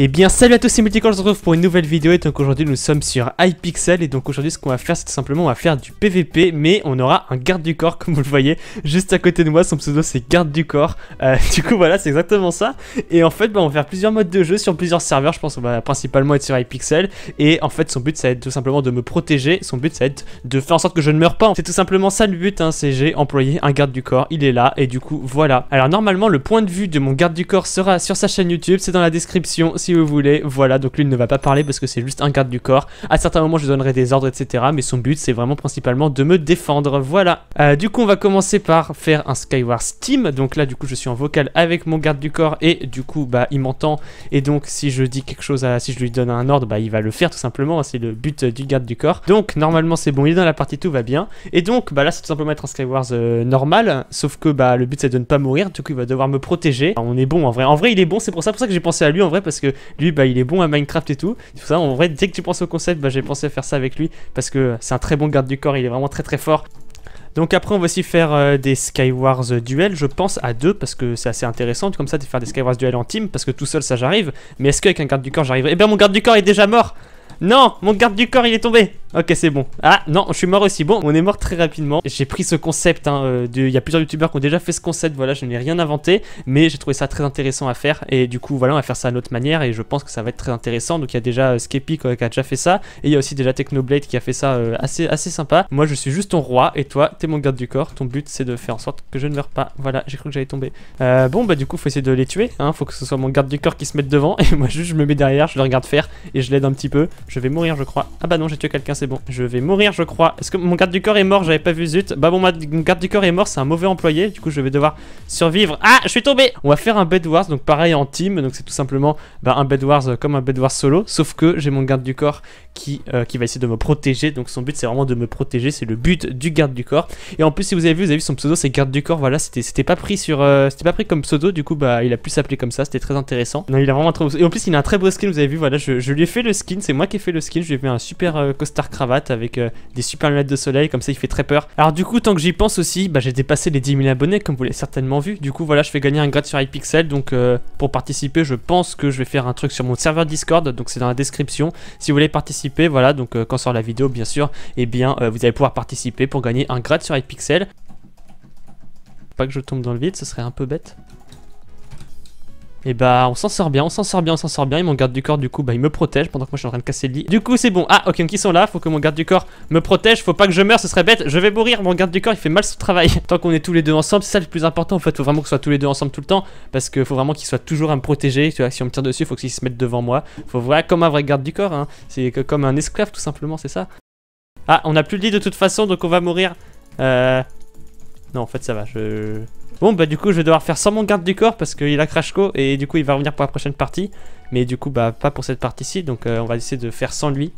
Et eh bien salut à tous, c'est Multicore, on se retrouve pour une nouvelle vidéo et donc aujourd'hui nous sommes sur Hypixel et donc aujourd'hui ce qu'on va faire c'est tout simplement on va faire du PVP mais on aura un garde du corps comme vous le voyez juste à côté de moi, son pseudo c'est garde du corps euh, du coup voilà c'est exactement ça et en fait bah, on va faire plusieurs modes de jeu sur plusieurs serveurs je pense on va principalement être sur Hypixel et en fait son but ça va être tout simplement de me protéger, son but ça va être de faire en sorte que je ne meure pas, c'est tout simplement ça le but hein, c'est j'ai employé un garde du corps, il est là et du coup voilà. Alors normalement le point de vue de mon garde du corps sera sur sa chaîne YouTube, c'est dans la description vous voulez. Voilà, donc lui ne va pas parler parce que c'est juste un garde du corps. À certains moments, je donnerai des ordres, etc. Mais son but, c'est vraiment principalement de me défendre. Voilà. Euh, du coup, on va commencer par faire un Skywars team Donc là, du coup, je suis en vocal avec mon garde du corps et du coup, bah, il m'entend. Et donc, si je dis quelque chose, à, si je lui donne un ordre, bah, il va le faire tout simplement. Hein, c'est le but du garde du corps. Donc, normalement, c'est bon. Il est dans la partie, tout va bien. Et donc, bah là, c'est tout simplement être un Skywars euh, normal. Sauf que, bah, le but, c'est de ne pas mourir. Du coup, il va devoir me protéger. on est bon en vrai. En vrai, il est bon. C'est pour ça, pour ça que j'ai pensé à lui en vrai parce que lui, bah, il est bon à Minecraft et tout. ça, en vrai, dès que tu penses au concept, bah, j'ai pensé à faire ça avec lui parce que c'est un très bon garde du corps, il est vraiment très très fort. Donc après on va aussi faire euh, des Skywars euh, duels je pense à deux parce que c'est assez intéressant comme ça de faire des Skywars duels en team parce que tout seul ça j'arrive. Mais est-ce qu'avec un garde du corps j'arrive Eh bien mon garde du corps est déjà mort non, mon garde du corps, il est tombé. Ok, c'est bon. Ah, non, je suis mort aussi. Bon, on est mort très rapidement. J'ai pris ce concept. Hein, euh, il y a plusieurs youtubeurs qui ont déjà fait ce concept. Voilà, je n'ai rien inventé. Mais j'ai trouvé ça très intéressant à faire. Et du coup, voilà, on va faire ça à notre manière. Et je pense que ça va être très intéressant. Donc, il y a déjà euh, Skeppy qui a déjà fait ça. Et il y a aussi déjà Technoblade qui a fait ça euh, assez, assez sympa. Moi, je suis juste ton roi. Et toi, t'es mon garde du corps. Ton but, c'est de faire en sorte que je ne meurs pas. Voilà, j'ai cru que j'allais tomber. bon, bah, du coup, faut essayer de les tuer. Hein. Faut que ce soit mon garde du corps qui se mette devant. Et moi, juste, je me mets derrière. Je le regarde faire. Et je l'aide un petit peu. Je vais mourir, je crois. Ah bah non, j'ai tué quelqu'un, c'est bon. Je vais mourir, je crois. Est-ce que mon garde du corps est mort J'avais pas vu, zut. Bah bon, mon garde du corps est mort, c'est un mauvais employé. Du coup, je vais devoir survivre. Ah, je suis tombé On va faire un bedwars donc pareil en team. Donc c'est tout simplement bah, un bedwars euh, comme un bedwars solo. Sauf que j'ai mon garde du corps qui, euh, qui va essayer de me protéger. Donc son but, c'est vraiment de me protéger. C'est le but du garde du corps. Et en plus, si vous avez vu, vous avez vu son pseudo, c'est garde du corps. Voilà, c'était pas pris sur, euh, c'était pas pris comme pseudo. Du coup, bah il a pu s'appeler comme ça. C'était très intéressant. Non, il a vraiment Et en plus, il a un très beau skin. Vous avez vu, voilà, je, lui ai fait le skin. C'est moi qui fait le skin, je lui ai fait un super euh, costard cravate avec euh, des super lunettes de soleil, comme ça il fait très peur. Alors du coup, tant que j'y pense aussi, bah, j'ai dépassé les 10 000 abonnés, comme vous l'avez certainement vu. Du coup, voilà, je fais gagner un grade sur Hypixel donc euh, pour participer, je pense que je vais faire un truc sur mon serveur Discord, donc c'est dans la description. Si vous voulez participer, voilà, donc quand sort la vidéo, bien sûr, et eh bien, vous allez pouvoir participer pour gagner un grade sur iPixel. Pas que je tombe dans le vide, ce serait un peu bête. Et eh bah on s'en sort bien, on s'en sort bien, on s'en sort bien. Et mon garde du corps du coup bah il me protège pendant que moi je suis en train de casser le lit. Du coup c'est bon. Ah ok qui sont là, faut que mon garde du corps me protège, faut pas que je meure, ce serait bête. Je vais mourir, mon garde du corps il fait mal son travail. Tant qu'on est tous les deux ensemble, c'est ça le plus important en fait. Faut vraiment qu'on soit tous les deux ensemble tout le temps parce que faut vraiment qu'ils soient toujours à me protéger. Tu vois, si on me tire dessus, faut qu'ils se mettent devant moi. Faut voir comme un vrai garde du corps. Hein. C'est comme un esclave tout simplement, c'est ça. Ah on a plus le lit de toute façon donc on va mourir. Euh... Non en fait ça va, je... Bon bah du coup je vais devoir faire sans mon garde du corps parce qu'il a Crashco et du coup il va revenir pour la prochaine partie. Mais du coup bah pas pour cette partie-ci donc euh, on va essayer de faire sans lui.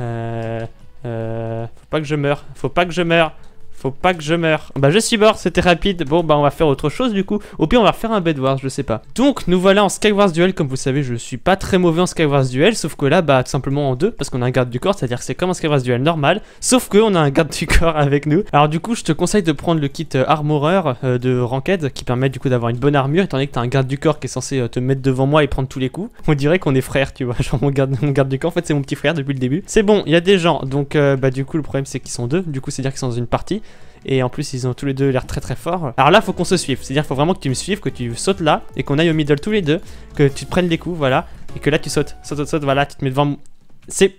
Euh, euh, faut pas que je meure, faut pas que je meure. Faut pas que je meure. Bah je suis mort, c'était rapide. Bon bah on va faire autre chose du coup. Au pire on va refaire un Bed je sais pas. Donc nous voilà en Skywars Duel. Comme vous savez, je suis pas très mauvais en Skywars Duel. Sauf que là, bah tout simplement en deux. Parce qu'on a un garde du corps, c'est-à-dire que c'est comme un Skywars Duel normal. Sauf qu'on a un garde du corps avec nous. Alors du coup, je te conseille de prendre le kit euh, Armorer euh, de Ranked. Qui permet du coup d'avoir une bonne armure. Étant donné que t'as un garde du corps qui est censé euh, te mettre devant moi et prendre tous les coups. On dirait qu'on est frère, tu vois. Genre mon garde, mon garde du corps, en fait c'est mon petit frère depuis le début. C'est bon, il y a des gens. Donc bah du coup le problème c'est qu'ils sont deux. Du coup c'est-à-dire qu'ils sont dans une partie. Et en plus, ils ont tous les deux l'air très très forts. Alors là, faut qu'on se suive. C'est-à-dire, faut vraiment que tu me suives, que tu sautes là et qu'on aille au middle tous les deux, que tu te prennes des coups, voilà, et que là tu sautes, saute, saute, saute, voilà, tu te mets devant. C'est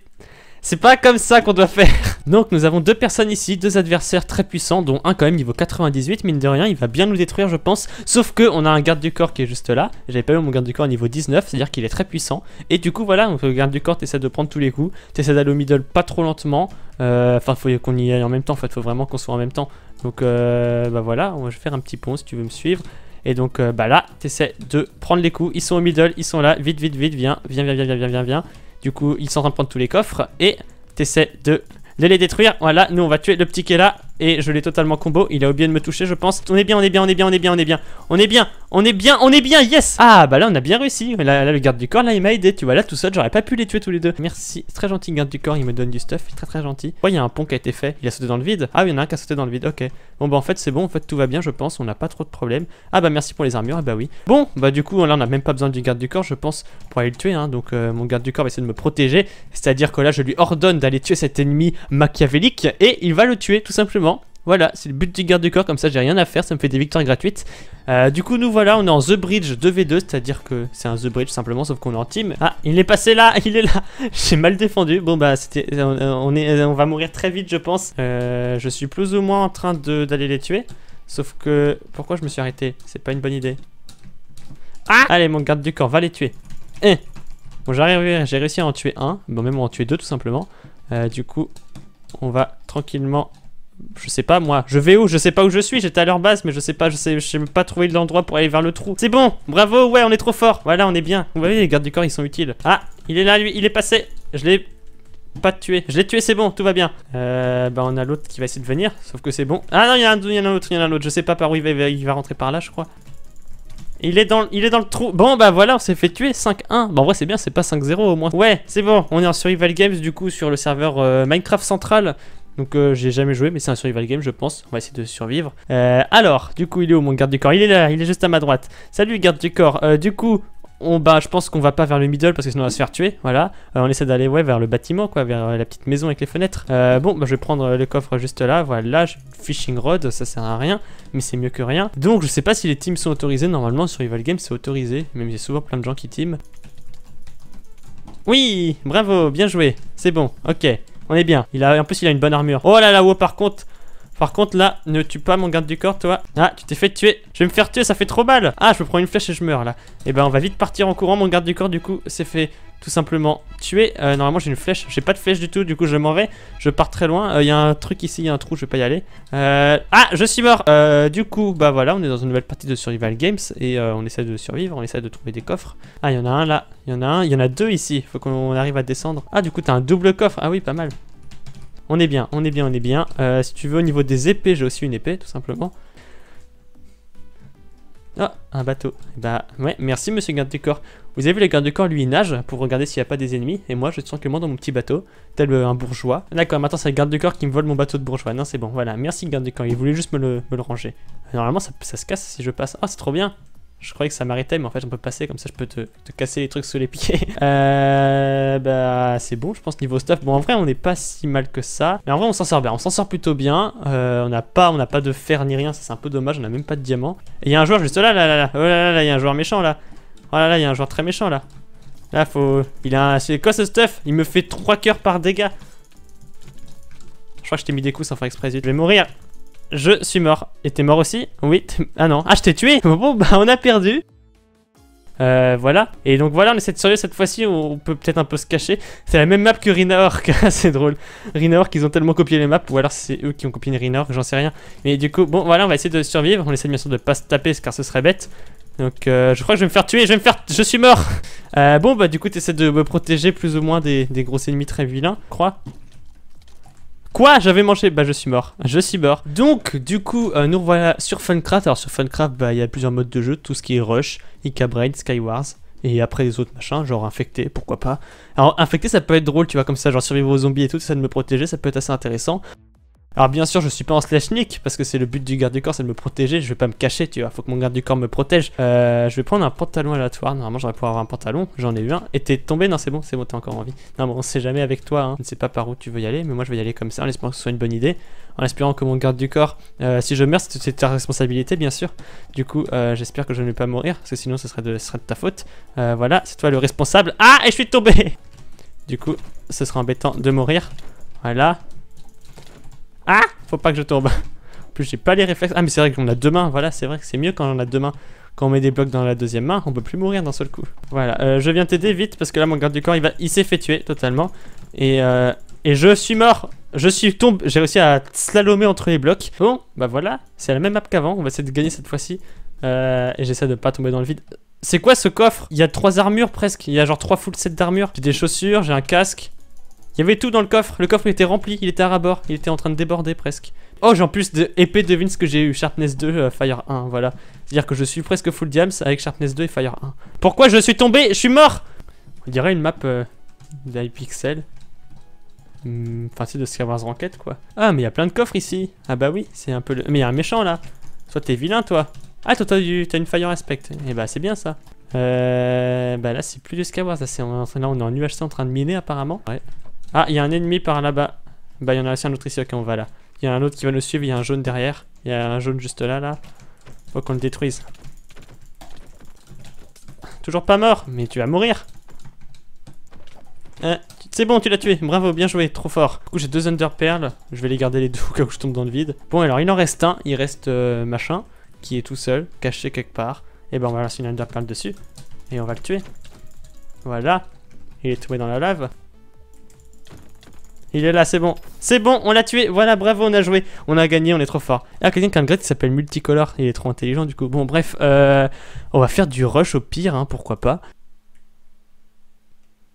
c'est pas comme ça qu'on doit faire Donc nous avons deux personnes ici, deux adversaires très puissants, dont un quand même niveau 98, mine de rien, il va bien nous détruire je pense. Sauf que on a un garde du corps qui est juste là, j'avais pas eu mon garde du corps niveau 19, c'est-à-dire qu'il est très puissant. Et du coup voilà, donc, le garde du corps t'essaie de prendre tous les coups, t'essaies d'aller au middle pas trop lentement, euh, enfin faut qu'on y aille en même temps, en fait faut vraiment qu'on soit en même temps. Donc euh, bah voilà, je vais faire un petit pont si tu veux me suivre. Et donc euh, bah là, t'essaies de prendre les coups, ils sont au middle, ils sont là, vite vite vite, viens, viens, viens, viens, viens, viens, viens. viens. Du coup, ils sont en train de prendre tous les coffres et t'essaies de, de les détruire. Voilà, nous on va tuer le petit qui là et je l'ai totalement combo. Il a oublié de me toucher, je pense. On est bien, on est bien, on est bien, on est bien, on est bien. On est bien, on est bien, on est bien, yes Ah, bah là, on a bien réussi. Là, là le garde du corps, là, il m'a aidé. Tu vois, là, tout seul, j'aurais pas pu les tuer tous les deux. Merci. Très gentil, garde du corps, il me donne du stuff. Très, très gentil. Oh, il y a un pont qui a été fait. Il a sauté dans le vide. Ah, il y en a un qui a sauté dans le vide, ok. Bon, bah, en fait, c'est bon. En fait, tout va bien, je pense. On n'a pas trop de problèmes. Ah, bah, merci pour les armures. Ah, bah oui. Bon, bah, du coup, là, on a même pas besoin du garde du corps, je pense, pour aller le tuer. Hein. Donc, euh, mon garde du corps va essayer de me protéger. C'est-à-dire que là, je lui ordonne d'aller tuer cet ennemi machiavélique et il va le tuer, tout simplement. Voilà, c'est le but du garde du corps, comme ça j'ai rien à faire, ça me fait des victoires gratuites. Euh, du coup, nous voilà, on est en The Bridge 2v2, c'est-à-dire que c'est un The Bridge simplement, sauf qu'on est en team. Ah, il est passé là, il est là J'ai mal défendu, bon bah, c'était, euh, on, est, euh, on va mourir très vite, je pense. je suis plus ou moins en train d'aller les tuer, sauf que... Pourquoi je me suis arrêté C'est pas une bonne idée. Ah Allez, mon garde du corps, va les tuer. Eh Bon, j'arrive, j'ai réussi à en tuer un, bon, même en tuer deux, tout simplement. du coup, on va tranquillement je sais pas moi, je vais où, je sais pas où je suis, j'étais à leur base mais je sais pas, je sais, je sais pas trouver l'endroit pour aller vers le trou. C'est bon, bravo, ouais on est trop fort, voilà on est bien. Vous voyez les gardes du corps ils sont utiles. Ah, il est là lui, il est passé, je l'ai pas tué, je l'ai tué c'est bon, tout va bien. Euh, bah on a l'autre qui va essayer de venir, sauf que c'est bon. Ah non il y, en a un autre, il y en a un autre, je sais pas par où il va, rentrer par là je crois. Il est, dans, il est dans le trou. Bon, bah voilà, on s'est fait tuer 5-1. Bah, en vrai, c'est bien, c'est pas 5-0 au moins. Ouais, c'est bon. On est en Survival Games, du coup, sur le serveur euh, Minecraft Central. Donc euh, j'ai jamais joué, mais c'est un survival game, je pense. On va essayer de survivre. Euh, alors, du coup, il est où mon garde du corps Il est là, il est juste à ma droite. Salut, garde du corps. Euh, du coup, on, bah, je pense qu'on va pas vers le middle parce que sinon on va se faire tuer. Voilà. on essaie d'aller ouais, vers le bâtiment, quoi, vers la petite maison avec les fenêtres. bon, bah, je vais prendre le coffre juste là. Voilà, fishing rod, ça sert à rien, mais c'est mieux que rien. Donc, je sais pas si les teams sont autorisés. Normalement, survival game, c'est autorisé. Même j'ai souvent plein de gens qui team. Oui, bravo, bien joué. C'est bon, ok. On est bien. Il a, en plus, il a une bonne armure. Oh là là, par contre, par contre, là, ne tue pas mon garde du corps, toi. Ah, tu t'es fait tuer. Je vais me faire tuer, ça fait trop mal. Ah, je me prends une flèche et je meurs, là. Et eh ben, on va vite partir en courant. Mon garde du corps, du coup, c'est fait tout simplement tuer. Euh, normalement, j'ai une flèche. J'ai pas de flèche du tout, du coup, je m'en vais. Je pars très loin. Il euh, y a un truc ici, il y a un trou, je vais pas y aller. Euh, ah, je suis mort. du coup, bah voilà, on est dans une nouvelle partie de Survival Games. Et on essaie de survivre, on essaie de trouver des coffres. Ah, il y en a un là. Il y en a un, il y en a deux ici. Faut qu'on arrive à descendre. Ah, du coup, t'as un double coffre. Ah oui, pas mal. On est bien, on est bien, on est bien. Euh, si tu veux, au niveau des épées, j'ai aussi une épée, tout simplement. Ah, un bateau. Bah, ouais, merci monsieur garde du corps. Vous avez vu, le garde de corps, lui, il nage pour regarder s'il n'y a pas des ennemis. Et moi, je suis simplement dans mon petit bateau, tel euh, un bourgeois. D'accord, maintenant, c'est le garde de corps qui me vole mon bateau de bourgeois. Non, c'est bon, voilà. Merci, garde du corps. Il voulait juste me le, ranger. Euh, normalement, ça, ça, se casse si je passe. Ah, c'est trop bien. Je croyais que ça m'arrêtait, mais en fait, on peut passer comme ça, je peux te, casser les trucs sous les pieds euh, bah, c'est bon, je pense, niveau stuff. Bon, en vrai, on est pas si mal que ça. Mais en vrai, on s'en sort bien. On s'en sort plutôt bien. Euh, on n'a pas, on pas de fer ni rien, ça c'est un peu dommage. On n'a même pas de diamant. Et il y a un joueur juste là, là, là, là. Oh là là, là, il y a un joueur méchant là. Oh là là, il y a un joueur très méchant là. Là, faut. Il a un... C'est quoi ce stuff Il me fait 3 coeurs par dégâts. Je crois que je t'ai mis des coups sans faire exprès. Je vais mourir je suis mort. Et t'es mort aussi Oui. Ah non. Ah, je t'ai tué Bon, bah, on a perdu. Euh, voilà. Et donc voilà, on essaie de survivre cette fois-ci, on peut peut-être un peu se cacher. C'est la même map que Orc ah, c'est drôle. Orc ils ont tellement copié les maps, ou alors c'est eux qui ont copié Orc j'en sais rien. Mais du coup, bon voilà, on va essayer de survivre. On essaie bien sûr de pas se taper, car ce serait bête. Donc euh, je crois que je vais me faire tuer, je vais me faire... Je suis mort euh, Bon bah du coup, t'essaies de me protéger plus ou moins des, des gros ennemis très vilains, je crois. Quoi J'avais mangé Bah je suis mort. Je suis mort. Donc du coup, euh, nous revoilà sur Funcraft. Alors sur Funcraft, bah il y a plusieurs modes de jeu, tout ce qui est Rush, Ika Brain, Skywars. Et après les autres machins, genre infecté, pourquoi pas. Alors infecté ça peut être drôle, tu vois, comme ça, genre survivre aux zombies et tout, ça de me protéger, ça peut être assez intéressant. Alors bien sûr, je suis pas en slashnik parce que c'est le but du garde du corps, c'est de me protéger. Je vais pas me cacher, tu vois. Faut que mon garde du corps me protège. Euh, je vais prendre un pantalon aléatoire. Normalement, j'aurais pu avoir un pantalon. J'en ai eu un. Et t'es tombé Non, c'est bon, c'est bon, t'es encore en vie. Non, mais on sait jamais avec toi. Hein. Je ne sais pas par où tu veux y aller, mais moi je vais y aller comme ça en espérant que ce soit une bonne idée. En espérant que mon garde du corps, euh, si je meurs, c'est ta responsabilité, bien sûr. Du coup, euh, j'espère que je ne vais pas mourir parce que sinon, ce serait de, ce serait de ta faute. voilà, c'est toi le responsable. Ah, et je suis tombé Du coup, ce sera embêtant de mourir. Voilà, faut pas que je tombe. En plus, j'ai pas les réflexes. Ah, mais c'est vrai qu'on a deux mains. Voilà, c'est vrai que c'est mieux quand on a deux mains. Quand on met des blocs dans la deuxième main, on peut plus mourir d'un seul coup. Voilà, euh, je viens t'aider vite parce que là, mon garde du corps, il, va... il s'est fait tuer totalement. Et, euh, et je suis mort. Je suis tombé. J'ai réussi à slalomer entre les blocs. Bon, bah voilà, c'est la même map qu'avant. On va essayer de gagner cette fois-ci. Euh, et j'essaie de pas tomber dans le vide. C'est quoi ce coffre Il y a trois armures presque. Il y a genre trois full sets d'armures. J'ai des chaussures, j'ai un casque. Il y avait tout dans le coffre. Le coffre était rempli, il était à rabord, il était en train de déborder presque. Oh, j'ai en plus de épée, devine ce que j'ai eu. Sharpness 2, euh, Fire 1, voilà. C'est-à-dire que je suis presque full diams avec Sharpness 2 et Fire 1. Pourquoi je suis tombé Je suis mort On dirait une map euh, d'iPixel. Hmm, enfin, c'est de Skywars Ranked, quoi. Ah, mais il y a plein de coffres ici. Ah bah oui, c'est un peu le... Mais il y a un méchant, là. Soit t'es vilain, toi. Ah, toi, t'as du... une Fire Aspect. Et eh bah, c'est bien, ça. Euh... Bah là, c'est plus de Skywars. Là, on est en UHC en train de miner, apparemment. Ouais. Ah, il y a un ennemi par là-bas. Bah, il y en a aussi un autre ici. Ok, on va là. Il y a un autre qui va nous suivre. Il y a un jaune derrière. Il y a un jaune juste là, là. Faut qu'on le détruise. Toujours pas mort, mais tu vas mourir. Hein, c'est bon, tu l'as tué. Bravo, bien joué, trop fort. Du coup, j'ai deux Under Je vais les garder les deux quand je tombe dans le vide. Bon, alors, il en reste un. Il reste euh, machin, qui est tout seul, caché quelque part. Et eh ben, on va lancer une Under dessus. Et on va le tuer. Voilà. Il est tombé dans la lave. Il est là, c'est bon. C'est bon, on l'a tué. Voilà, bravo, on a joué. On a gagné, on est trop fort. Il y a quelqu'un qui a un qui s'appelle Multicolor. Il est trop intelligent du coup. Bon, bref, euh, on va faire du rush au pire, hein, pourquoi pas.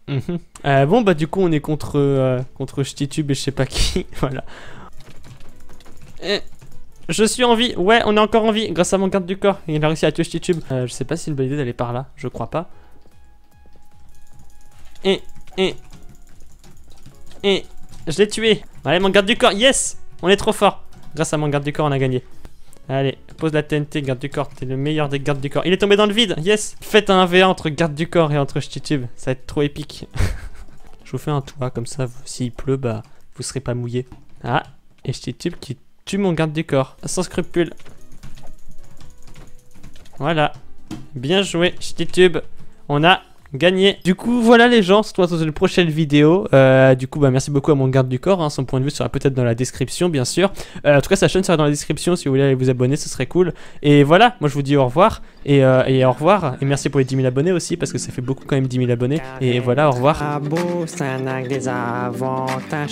Mhm. Euh, bon, bah du coup, on est contre, euh, contre Ch'titube et je sais pas qui. voilà. Je suis en vie, ouais on est encore en vie grâce à mon garde du corps, il a réussi à tuer Ch'titube Je sais pas si c'est une bonne idée d'aller par là, je crois pas Et, et, et, je l'ai tué. Allez, mon garde du corps, yes On est trop fort. Grâce à mon garde du corps, on a gagné. Allez, pose la TNT, garde du corps, t'es le meilleur des gardes du corps. Il est tombé dans le vide, yes Faites un 1v1 entre garde du corps et entre Ch'titube, ça va être trop épique. je vous fais un toit, comme ça, s'il pleut, bah, vous serez pas mouillé. Ah, et Ch'titube qui tue mon garde du corps, sans scrupule. Voilà. Bien joué, Ch'titube. On a gagné. Du coup, voilà les gens, on se dans une prochaine vidéo. Euh, du coup, bah, merci beaucoup à mon garde du corps. Hein. Son point de vue sera peut-être dans la description, bien sûr. Euh, en tout cas, sa chaîne sera dans la description. Si vous voulez aller vous abonner, ce serait cool. Et voilà, moi je vous dis au revoir. Et, euh, et, au revoir. Et merci pour les 10 000 abonnés aussi, parce que ça fait beaucoup quand même 10 000 abonnés. Et voilà, au revoir. Ah beau, ça n'a des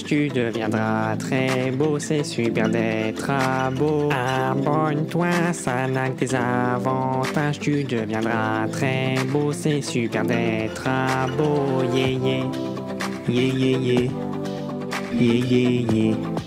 tu deviendras très beau, c'est super d'être beau. Abonne-toi, ça n'a des avantages, tu deviendras très beau, c'est super d'être beau. Yeah, yeah. Yeah, yeah, yeah. Yeah, yeah, yeah.